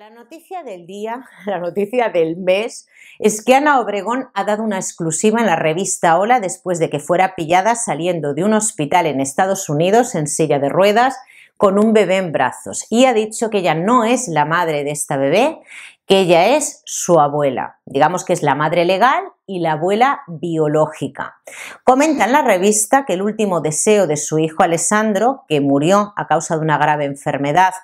la noticia del día, la noticia del mes, es que Ana Obregón ha dado una exclusiva en la revista Hola después de que fuera pillada saliendo de un hospital en Estados Unidos en silla de ruedas con un bebé en brazos y ha dicho que ella no es la madre de esta bebé ella es su abuela, digamos que es la madre legal y la abuela biológica. Comenta en la revista que el último deseo de su hijo Alessandro, que murió a causa de una grave enfermedad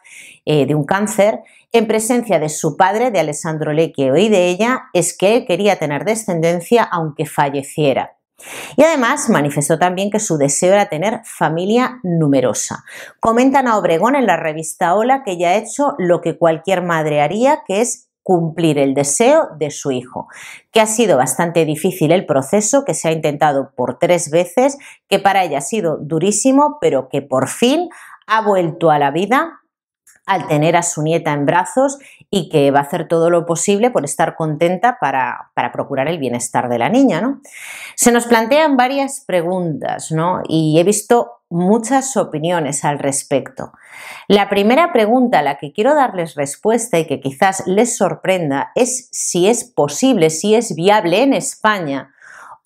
eh, de un cáncer, en presencia de su padre, de Alessandro Lecchio y de ella, es que quería tener descendencia aunque falleciera. Y además manifestó también que su deseo era tener familia numerosa. Comentan a Obregón en la revista Hola que ella ha hecho lo que cualquier madre haría, que es cumplir el deseo de su hijo, que ha sido bastante difícil el proceso, que se ha intentado por tres veces, que para ella ha sido durísimo, pero que por fin ha vuelto a la vida al tener a su nieta en brazos y que va a hacer todo lo posible por estar contenta para, para procurar el bienestar de la niña. ¿no? Se nos plantean varias preguntas ¿no? y he visto muchas opiniones al respecto. La primera pregunta a la que quiero darles respuesta y que quizás les sorprenda es si es posible, si es viable en España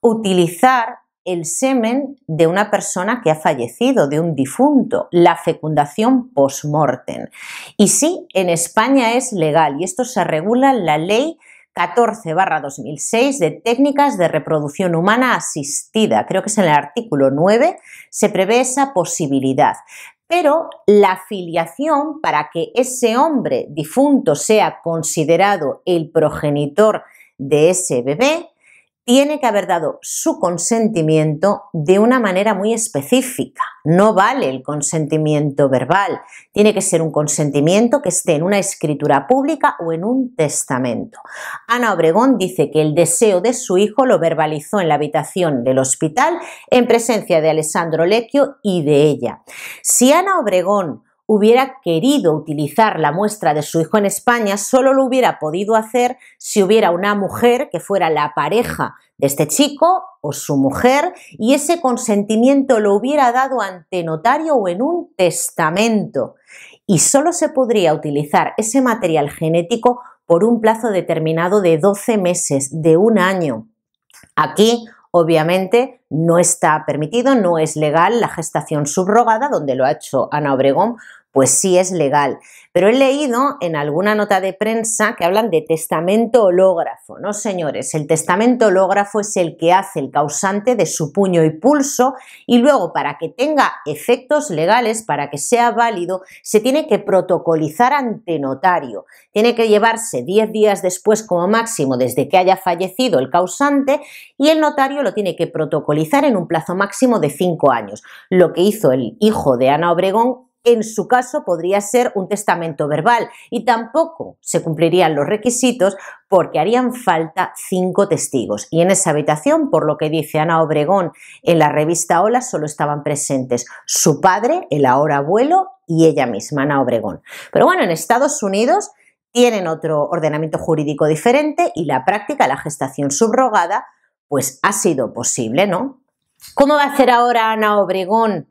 utilizar el semen de una persona que ha fallecido, de un difunto, la fecundación post-mortem. Y sí, en España es legal y esto se regula en la ley 14 2006 de técnicas de reproducción humana asistida. Creo que es en el artículo 9, se prevé esa posibilidad. Pero la filiación, para que ese hombre difunto sea considerado el progenitor de ese bebé, tiene que haber dado su consentimiento de una manera muy específica. No vale el consentimiento verbal. Tiene que ser un consentimiento que esté en una escritura pública o en un testamento. Ana Obregón dice que el deseo de su hijo lo verbalizó en la habitación del hospital en presencia de Alessandro Lecchio y de ella. Si Ana Obregón hubiera querido utilizar la muestra de su hijo en España, solo lo hubiera podido hacer si hubiera una mujer que fuera la pareja de este chico o su mujer y ese consentimiento lo hubiera dado ante notario o en un testamento. Y solo se podría utilizar ese material genético por un plazo determinado de 12 meses, de un año. Aquí Obviamente no está permitido, no es legal la gestación subrogada, donde lo ha hecho Ana Obregón, pues sí es legal. Pero he leído en alguna nota de prensa que hablan de testamento hológrafo. No, señores, el testamento hológrafo es el que hace el causante de su puño y pulso y luego para que tenga efectos legales, para que sea válido, se tiene que protocolizar ante notario. Tiene que llevarse 10 días después como máximo desde que haya fallecido el causante y el notario lo tiene que protocolizar en un plazo máximo de 5 años. Lo que hizo el hijo de Ana Obregón en su caso podría ser un testamento verbal y tampoco se cumplirían los requisitos porque harían falta cinco testigos. Y en esa habitación, por lo que dice Ana Obregón en la revista Hola, solo estaban presentes su padre, el ahora abuelo, y ella misma, Ana Obregón. Pero bueno, en Estados Unidos tienen otro ordenamiento jurídico diferente y la práctica, la gestación subrogada, pues ha sido posible, ¿no? ¿Cómo va a hacer ahora Ana Obregón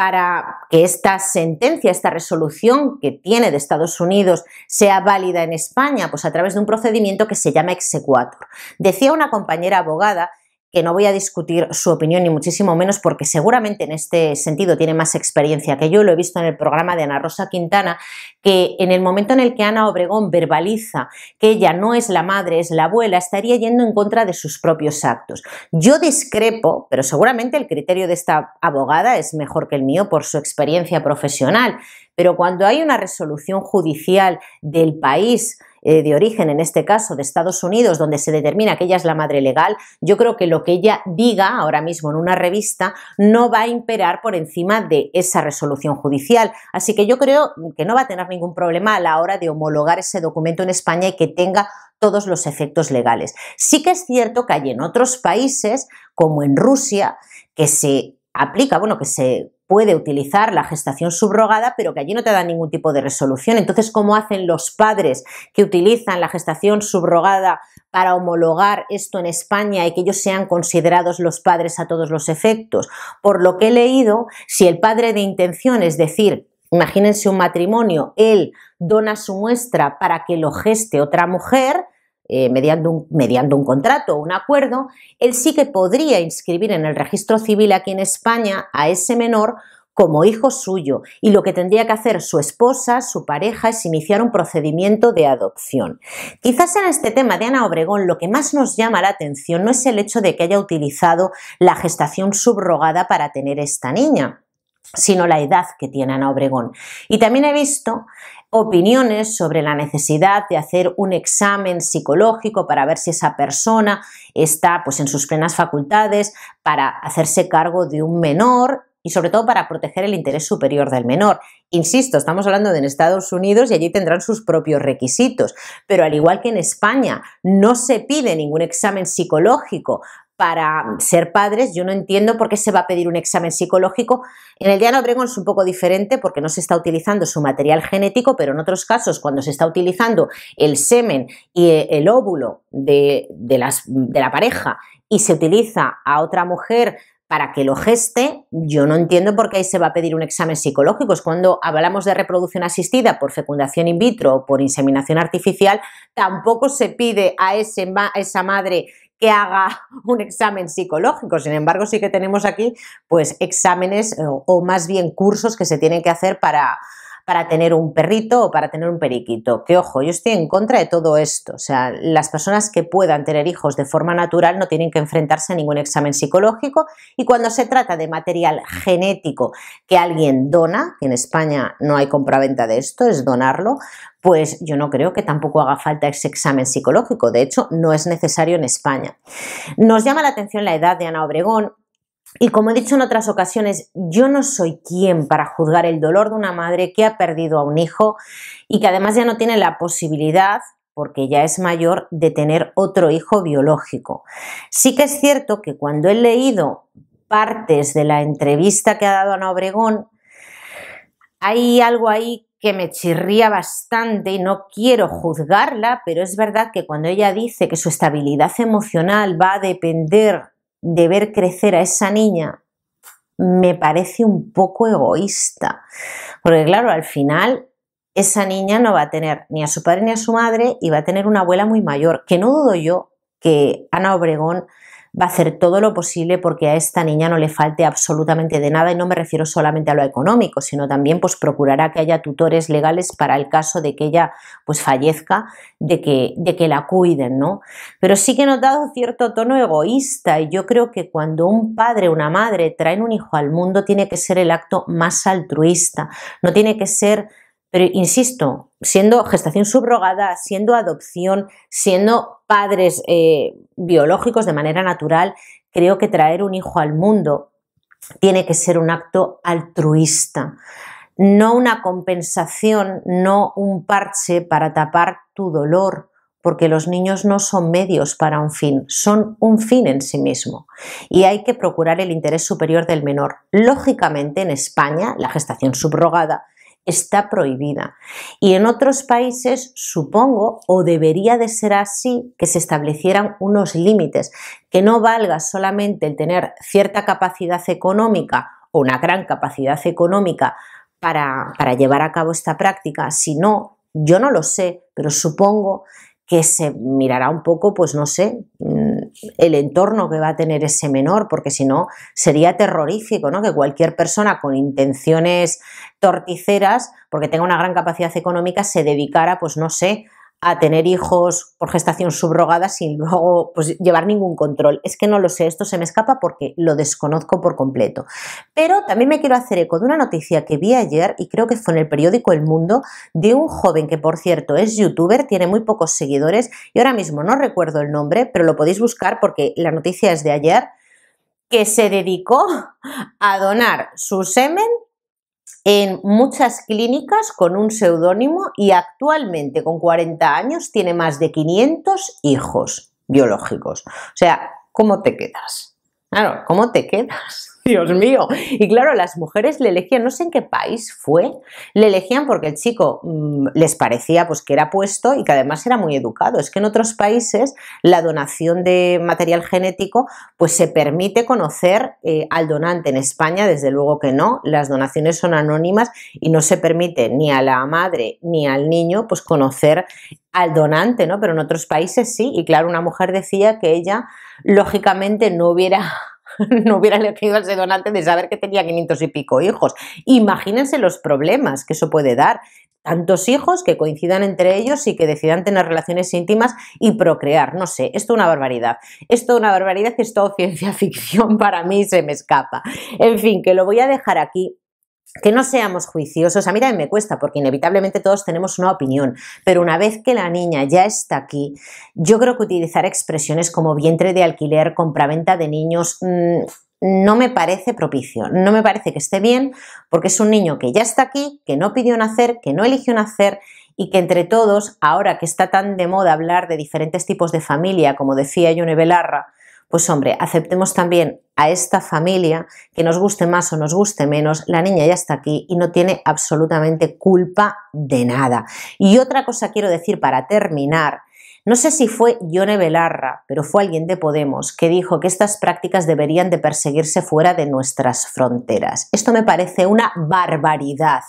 para que esta sentencia, esta resolución que tiene de Estados Unidos sea válida en España? Pues a través de un procedimiento que se llama exequatur. Decía una compañera abogada que no voy a discutir su opinión ni muchísimo menos porque seguramente en este sentido tiene más experiencia que yo, lo he visto en el programa de Ana Rosa Quintana, que en el momento en el que Ana Obregón verbaliza que ella no es la madre, es la abuela, estaría yendo en contra de sus propios actos. Yo discrepo, pero seguramente el criterio de esta abogada es mejor que el mío por su experiencia profesional, pero cuando hay una resolución judicial del país, eh, de origen, en este caso de Estados Unidos, donde se determina que ella es la madre legal, yo creo que lo que ella diga ahora mismo en una revista no va a imperar por encima de esa resolución judicial. Así que yo creo que no va a tener ningún problema a la hora de homologar ese documento en España y que tenga todos los efectos legales. Sí que es cierto que hay en otros países, como en Rusia, que se aplica, bueno, que se puede utilizar la gestación subrogada, pero que allí no te dan ningún tipo de resolución. Entonces, ¿cómo hacen los padres que utilizan la gestación subrogada para homologar esto en España y que ellos sean considerados los padres a todos los efectos? Por lo que he leído, si el padre de intención, es decir, imagínense un matrimonio, él dona su muestra para que lo geste otra mujer, eh, mediando un, mediante un contrato o un acuerdo, él sí que podría inscribir en el registro civil aquí en España a ese menor como hijo suyo y lo que tendría que hacer su esposa, su pareja, es iniciar un procedimiento de adopción. Quizás en este tema de Ana Obregón lo que más nos llama la atención no es el hecho de que haya utilizado la gestación subrogada para tener esta niña sino la edad que tiene Ana Obregón. Y también he visto opiniones sobre la necesidad de hacer un examen psicológico para ver si esa persona está pues, en sus plenas facultades para hacerse cargo de un menor y sobre todo para proteger el interés superior del menor. Insisto, estamos hablando de en Estados Unidos y allí tendrán sus propios requisitos, pero al igual que en España no se pide ningún examen psicológico para mm. ser padres. Yo no entiendo por qué se va a pedir un examen psicológico. En el Diana Obregón es un poco diferente porque no se está utilizando su material genético, pero en otros casos, cuando se está utilizando el semen y eh, el óvulo de, las, de la pareja y se utiliza a otra mujer para que lo geste, yo no entiendo por qué ahí se va a pedir un examen psicológico. Es cuando hablamos de reproducción asistida por fecundación in vitro o por inseminación artificial, tampoco se pide a esa madre que haga un examen psicológico. Sin embargo, sí que tenemos aquí pues exámenes o, eh, o más bien cursos que se tienen que hacer para para tener un perrito o para tener un periquito. Que ojo, yo estoy en contra de todo esto. O sea, las personas que puedan tener hijos de forma natural no tienen que enfrentarse a ningún examen psicológico y cuando se trata de material genético que alguien dona, en España no hay compraventa de esto, es donarlo, pues yo no creo que tampoco haga falta ese examen psicológico. De hecho, no es necesario en España. Nos llama la atención la edad de Ana Obregón y como he dicho en otras ocasiones, yo no soy quien para juzgar el dolor de una madre que ha perdido a un hijo y que además ya no tiene la posibilidad porque ya es mayor, de tener otro hijo biológico. Sí que es cierto que cuando he leído partes de la entrevista que ha dado Ana Obregón, hay algo ahí que me chirría bastante y no quiero juzgarla, pero es verdad que cuando ella dice que su estabilidad emocional va a depender de ver crecer a esa niña me parece un poco egoísta. Porque claro, al final esa niña no va a tener ni a su padre ni a su madre y va a tener una abuela muy mayor, que no dudo yo que Ana Obregón va a hacer todo lo posible porque a esta niña no le falte absolutamente de nada y no me refiero solamente a lo económico, sino también pues procurará que haya tutores legales para el caso de que ella pues fallezca, de que, de que la cuiden, ¿no? Pero sí que he notado cierto tono egoísta y yo creo que cuando un padre o una madre traen un hijo al mundo tiene que ser el acto más altruista, no tiene que ser, pero insisto, siendo gestación subrogada, siendo adopción, siendo padres eh, biológicos de manera natural, creo que traer un hijo al mundo tiene que ser un acto altruista, no una compensación, no un parche para tapar tu dolor, porque los niños no son medios para un fin, son un fin en sí mismo. Y hay que procurar el interés superior del menor. Lógicamente, en España, la gestación subrogada está prohibida. Y en otros países, supongo, o debería de ser así, que se establecieran unos límites, que no valga solamente el tener cierta capacidad económica o una gran capacidad económica para, llevar a cabo esta práctica, sino, yo no lo sé, pero supongo que se mirará un poco, pues no sé, mm, el entorno que va a tener ese menor, porque si no sería terrorífico, ¿no? Que cualquier persona con intenciones torticeras, porque tenga una gran capacidad económica, se dedicara, pues no sé, a tener hijos por gestación subrogada sin luego pues, llevar ningún control. Es que no lo sé, esto se me escapa porque lo desconozco por completo. Pero también me quiero hacer eco de una noticia que vi ayer y creo que fue en el periódico El Mundo de un joven que por cierto es youtuber, tiene muy pocos seguidores y ahora mismo no recuerdo el nombre, pero lo podéis buscar porque la noticia es de ayer, que se dedicó a donar su semen en muchas clínicas con un seudónimo y actualmente con 40 años tiene más de 500 hijos biológicos. O sea, ¿cómo te quedas? Claro, ¿cómo te quedas? Dios mío. Y claro, las mujeres le elegían, no sé en qué país fue, le elegían porque el chico mm, les parecía pues que era puesto y que además era muy educado. Es que en otros países la donación de material genético pues se permite conocer eh, al donante. En España desde luego que no, las donaciones son anónimas y no se permite ni a la madre ni al niño pues conocer al donante, ¿no? Pero en otros países sí. Y claro, una mujer decía que ella lógicamente no hubiera no hubiera elegido al donante de saber que tenía 500 y pico hijos. Imagínense los problemas que eso puede dar. Tantos hijos que coincidan entre ellos y que decidan tener relaciones íntimas y procrear. No sé, esto es una barbaridad. Esto es una barbaridad esto es todo ciencia ficción para mí se me escapa. En fin, que lo voy a dejar aquí que no seamos juiciosos, a mí me cuesta porque inevitablemente todos tenemos una opinión, pero una vez que la niña ya está aquí, yo creo que utilizar expresiones como vientre de alquiler, compraventa de niños, mm, no me parece propicio, no me parece que esté bien, porque es un niño que ya está aquí, que no pidió nacer, que no eligió nacer y que entre todos, ahora que está tan de moda hablar de diferentes tipos de familia, como decía Yone Belarra, pues hombre, aceptemos también a esta familia, que nos guste más o nos guste menos, la niña ya está aquí y no tiene absolutamente culpa de nada. Y otra cosa quiero decir para terminar, no sé si fue Yone Belarra, pero fue alguien de Podemos que dijo que estas prácticas deberían de perseguirse fuera de nuestras fronteras. Esto me parece una barbaridad.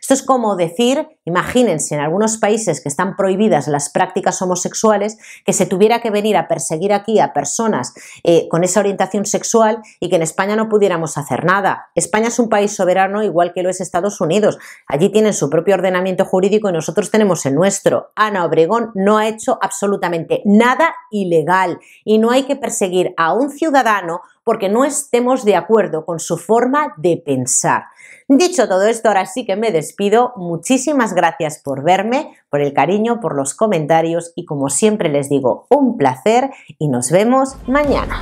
Esto es como decir, imagínense, en algunos países que están prohibidas las prácticas homosexuales, que se tuviera que venir a perseguir aquí a personas eh, con esa orientación sexual y que en España no pudiéramos hacer nada. España es un país soberano igual que lo es Estados Unidos. Allí tienen su propio ordenamiento jurídico y nosotros tenemos el nuestro. Ana Obregón no ha hecho absolutamente nada ilegal y no hay que perseguir a un ciudadano porque no estemos de acuerdo con su forma de pensar. Dicho todo esto, ahora sí que me despido. Muchísimas gracias por verme, por el cariño, por los comentarios y como siempre les digo, un placer y nos vemos mañana.